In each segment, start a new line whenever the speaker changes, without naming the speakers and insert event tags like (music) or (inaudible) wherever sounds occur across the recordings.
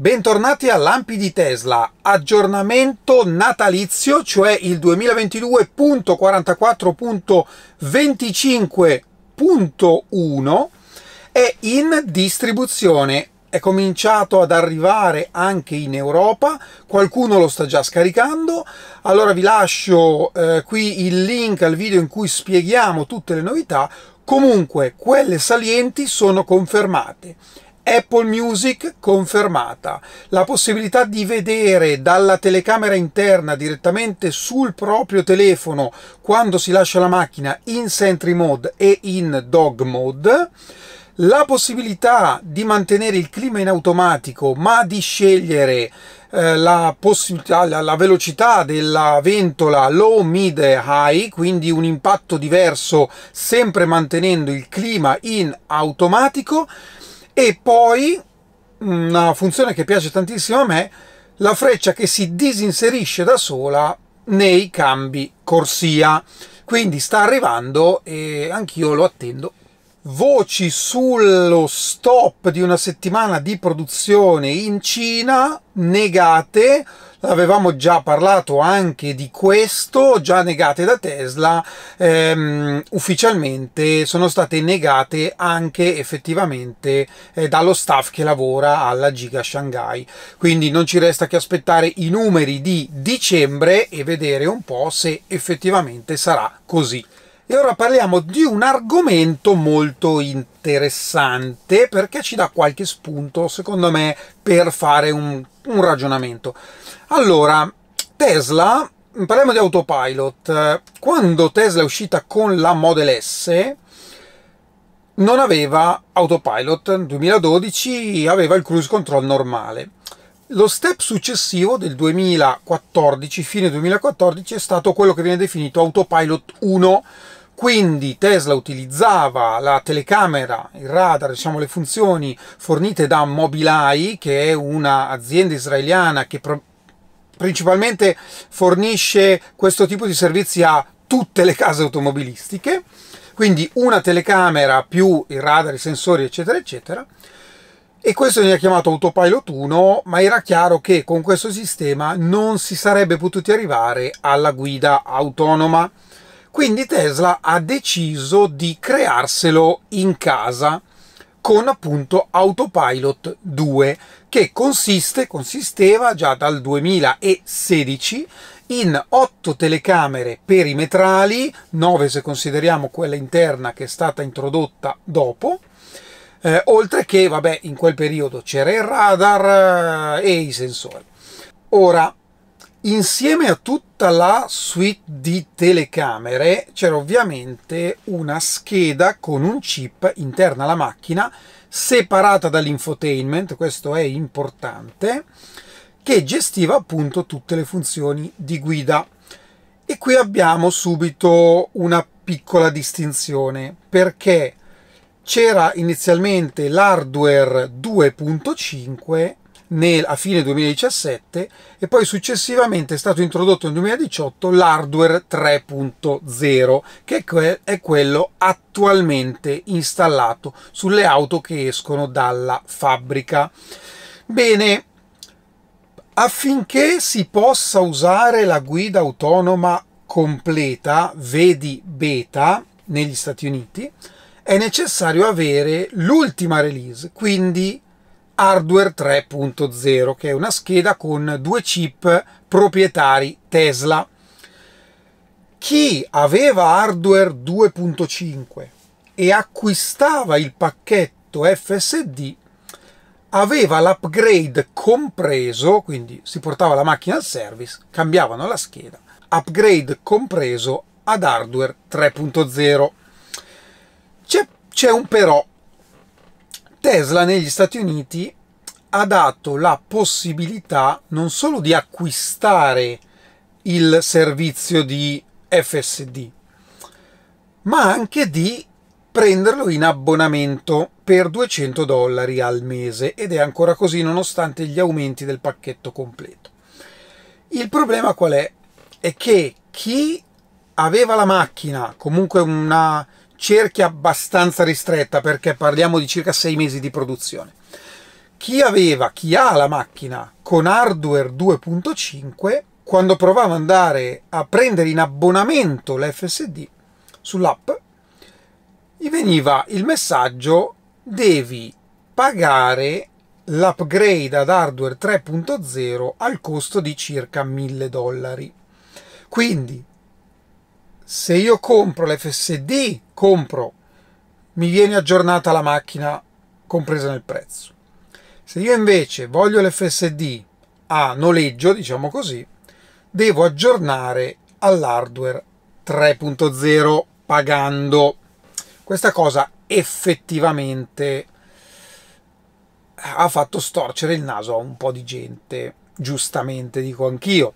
Bentornati a Lampi di Tesla, aggiornamento natalizio, cioè il 2022.44.25.1 è in distribuzione. È cominciato ad arrivare anche in Europa, qualcuno lo sta già scaricando. Allora vi lascio eh, qui il link al video in cui spieghiamo tutte le novità. Comunque, quelle salienti sono confermate Apple Music confermata, la possibilità di vedere dalla telecamera interna direttamente sul proprio telefono quando si lascia la macchina in Sentry Mode e in Dog Mode, la possibilità di mantenere il clima in automatico ma di scegliere eh, la, la, la velocità della ventola low, mid e high, quindi un impatto diverso sempre mantenendo il clima in automatico, e poi, una funzione che piace tantissimo a me, la freccia che si disinserisce da sola nei cambi corsia. Quindi sta arrivando e anch'io lo attendo voci sullo stop di una settimana di produzione in Cina negate avevamo già parlato anche di questo, già negate da Tesla, ehm, ufficialmente sono state negate anche effettivamente eh, dallo staff che lavora alla Giga Shanghai. Quindi non ci resta che aspettare i numeri di dicembre e vedere un po' se effettivamente sarà così. E ora parliamo di un argomento molto interessante interessante perché ci dà qualche spunto, secondo me, per fare un, un ragionamento. Allora, Tesla, parliamo di autopilot. Quando Tesla è uscita con la Model S, non aveva autopilot, nel 2012 aveva il cruise control normale. Lo step successivo del 2014, fine 2014, è stato quello che viene definito autopilot 1, quindi Tesla utilizzava la telecamera, il radar, diciamo le funzioni fornite da Mobileye, che è un'azienda israeliana che principalmente fornisce questo tipo di servizi a tutte le case automobilistiche, quindi una telecamera più il radar, i sensori, eccetera, eccetera. E questo viene chiamato Autopilot 1, ma era chiaro che con questo sistema non si sarebbe potuti arrivare alla guida autonoma quindi Tesla ha deciso di crearselo in casa con appunto Autopilot 2 che consiste, consisteva già dal 2016 in 8 telecamere perimetrali, 9 se consideriamo quella interna che è stata introdotta dopo, eh, oltre che, vabbè, in quel periodo c'era il radar eh, e i sensori. Ora, Insieme a tutta la suite di telecamere c'era ovviamente una scheda con un chip interna alla macchina separata dall'infotainment, questo è importante, che gestiva appunto tutte le funzioni di guida. E qui abbiamo subito una piccola distinzione perché c'era inizialmente l'hardware 2.5 nel, a fine 2017 e poi successivamente è stato introdotto nel 2018 l'hardware 3.0 che è quello attualmente installato sulle auto che escono dalla fabbrica. Bene, affinché si possa usare la guida autonoma completa, vedi beta, negli Stati Uniti, è necessario avere l'ultima release, quindi Hardware 3.0, che è una scheda con due chip proprietari Tesla. Chi aveva hardware 2.5 e acquistava il pacchetto FSD aveva l'upgrade compreso, quindi si portava la macchina al service, cambiavano la scheda, upgrade compreso ad hardware 3.0. C'è, un però, Tesla negli Stati Uniti ha dato la possibilità non solo di acquistare il servizio di FSD, ma anche di prenderlo in abbonamento per 200 dollari al mese ed è ancora così nonostante gli aumenti del pacchetto completo. Il problema qual è? È che chi aveva la macchina, comunque una cerchia abbastanza ristretta perché parliamo di circa sei mesi di produzione. Chi aveva, chi ha la macchina con hardware 2.5, quando provava ad andare a prendere in abbonamento l'FSD sull'app, gli veniva il messaggio devi pagare l'upgrade ad hardware 3.0 al costo di circa 1000 dollari. Quindi se io compro l'FSD, compro, mi viene aggiornata la macchina compresa nel prezzo. Se io invece voglio l'FSD a noleggio, diciamo così, devo aggiornare all'hardware 3.0 pagando. Questa cosa effettivamente ha fatto storcere il naso a un po' di gente, giustamente dico anch'io.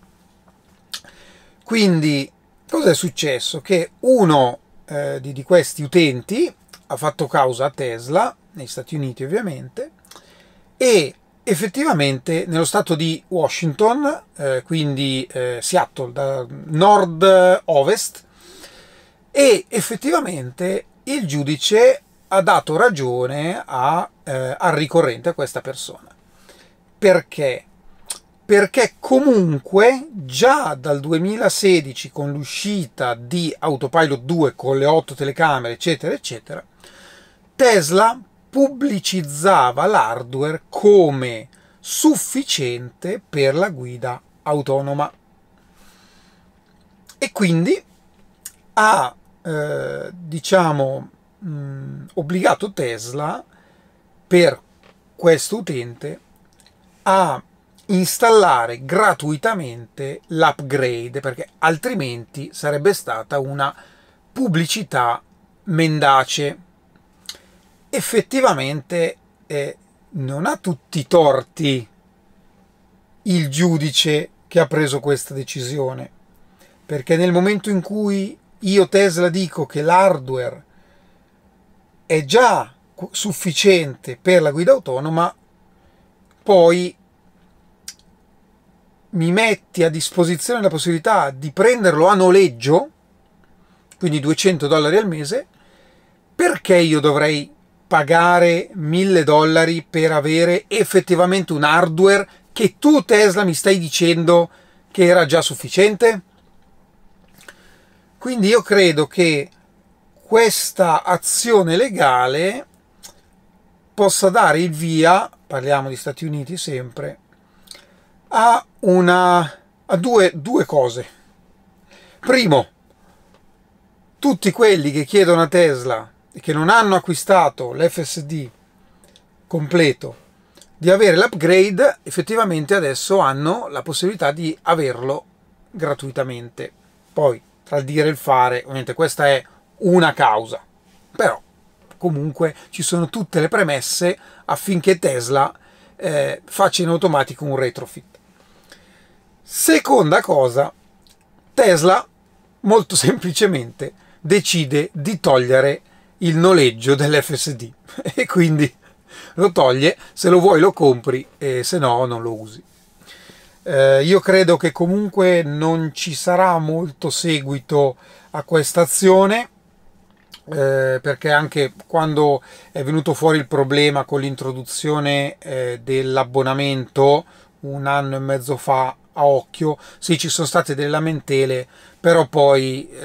Quindi Cosa è successo? Che uno eh, di, di questi utenti ha fatto causa a Tesla, negli Stati Uniti ovviamente, e effettivamente nello stato di Washington, eh, quindi eh, Seattle, da nord-ovest, e effettivamente il giudice ha dato ragione a, eh, al ricorrente, a questa persona. Perché? perché comunque già dal 2016 con l'uscita di Autopilot 2 con le 8 telecamere eccetera eccetera Tesla pubblicizzava l'hardware come sufficiente per la guida autonoma e quindi ha eh, diciamo mh, obbligato Tesla per questo utente a installare gratuitamente l'upgrade perché altrimenti sarebbe stata una pubblicità mendace. Effettivamente eh, non ha tutti i torti il giudice che ha preso questa decisione perché nel momento in cui io Tesla dico che l'hardware è già sufficiente per la guida autonoma poi mi metti a disposizione la possibilità di prenderlo a noleggio, quindi 200 dollari al mese, perché io dovrei pagare 1000 dollari per avere effettivamente un hardware che tu Tesla mi stai dicendo che era già sufficiente? Quindi io credo che questa azione legale possa dare il via, parliamo di Stati Uniti sempre, ha, una, ha due, due cose. Primo, tutti quelli che chiedono a Tesla e che non hanno acquistato l'FSD completo di avere l'upgrade, effettivamente adesso hanno la possibilità di averlo gratuitamente. Poi, tra il dire e il fare, ovviamente questa è una causa, però comunque ci sono tutte le premesse affinché Tesla eh, faccia in automatico un retrofit. Seconda cosa, Tesla molto (laughs) semplicemente decide di togliere il noleggio dell'FSD (laughs) e quindi lo toglie, se lo vuoi lo compri e se no non lo usi. Eh, io credo che comunque non ci sarà molto seguito a questa azione eh, perché anche quando è venuto fuori il problema con l'introduzione eh, dell'abbonamento un anno e mezzo fa a occhio, se ci sono state delle lamentele, però poi eh,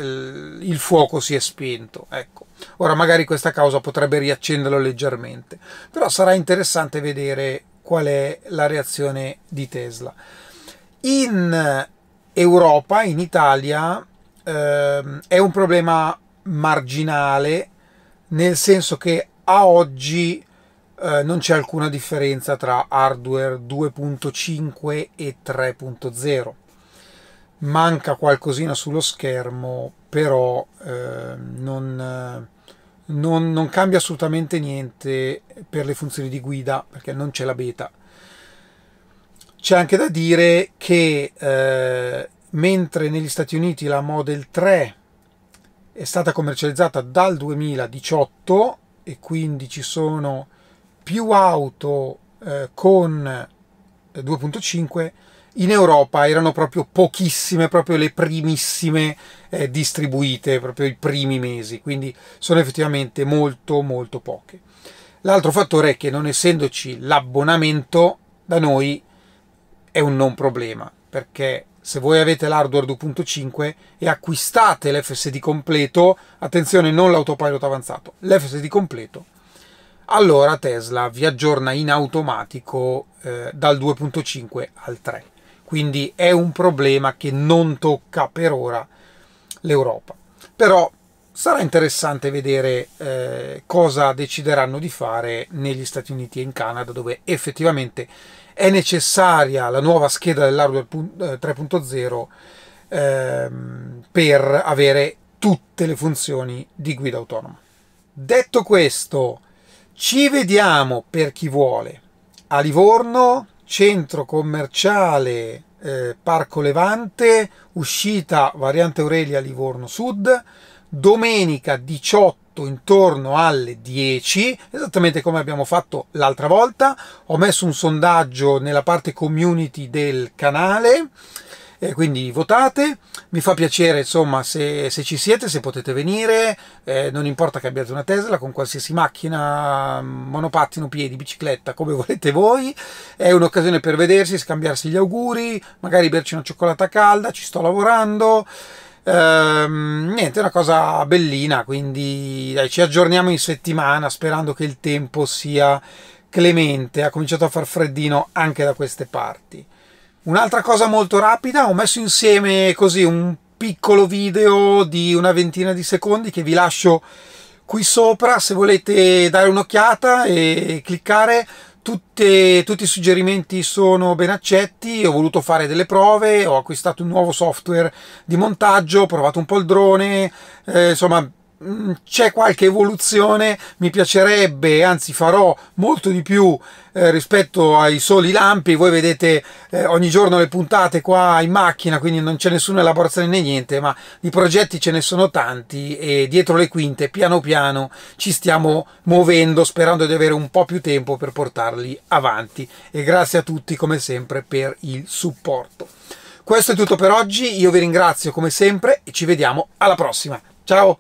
il fuoco si è spento, ecco. Ora magari questa causa potrebbe riaccenderlo leggermente, però sarà interessante vedere qual è la reazione di Tesla. In Europa, in Italia, ehm, è un problema marginale, nel senso che a oggi eh, non c'è alcuna differenza tra hardware 2.5 e 3.0 manca qualcosina sullo schermo però eh, non, non, non cambia assolutamente niente per le funzioni di guida perché non c'è la beta c'è anche da dire che eh, mentre negli Stati Uniti la Model 3 è stata commercializzata dal 2018 e quindi ci sono più auto eh, con 2.5 eh, in Europa erano proprio pochissime, proprio le primissime eh, distribuite, proprio i primi mesi, quindi sono effettivamente molto molto poche. L'altro fattore è che non essendoci l'abbonamento da noi è un non problema, perché se voi avete l'hardware 2.5 e acquistate l'FSD completo, attenzione non l'autopilot avanzato, l'FSD completo, allora Tesla vi aggiorna in automatico eh, dal 2.5 al 3. Quindi è un problema che non tocca per ora l'Europa. Però sarà interessante vedere eh, cosa decideranno di fare negli Stati Uniti e in Canada, dove effettivamente è necessaria la nuova scheda dell'hardware 3.0 eh, ehm, per avere tutte le funzioni di guida autonoma. Detto questo, ci vediamo per chi vuole a Livorno, centro commerciale eh, Parco Levante, uscita Variante Aurelia Livorno Sud, domenica 18 intorno alle 10, esattamente come abbiamo fatto l'altra volta. Ho messo un sondaggio nella parte community del canale eh, quindi votate, mi fa piacere insomma se, se ci siete, se potete venire, eh, non importa che abbiate una Tesla, con qualsiasi macchina, mm, monopattino, piedi, bicicletta, come (laughs) volete voi, è un'occasione per vedersi, scambiarsi gli auguri, magari berci una cioccolata calda, ci sto lavorando, ehm, niente, è una cosa bellina, quindi dai, ci aggiorniamo in settimana sperando che il tempo sia clemente, ha cominciato a far freddino anche da queste parti. Un'altra cosa molto rapida, ho messo insieme così un piccolo video di una ventina di secondi che vi lascio qui sopra se volete dare un'occhiata e cliccare Tutte, tutti i suggerimenti sono ben accetti, ho voluto fare delle prove, ho acquistato un nuovo software di montaggio, ho provato un po' il drone, eh, insomma Mm, c'è qualche evoluzione, mi piacerebbe, anzi farò molto di più eh, rispetto ai soli lampi, voi vedete eh, ogni giorno le puntate qua in macchina, quindi non c'è nessuna elaborazione né niente, ma di progetti ce ne sono tanti e dietro le quinte piano piano ci stiamo muovendo sperando di avere un po' più tempo per portarli avanti e grazie a tutti come sempre per il supporto. Questo è tutto per oggi, io vi ringrazio come sempre e ci vediamo alla prossima. Ciao!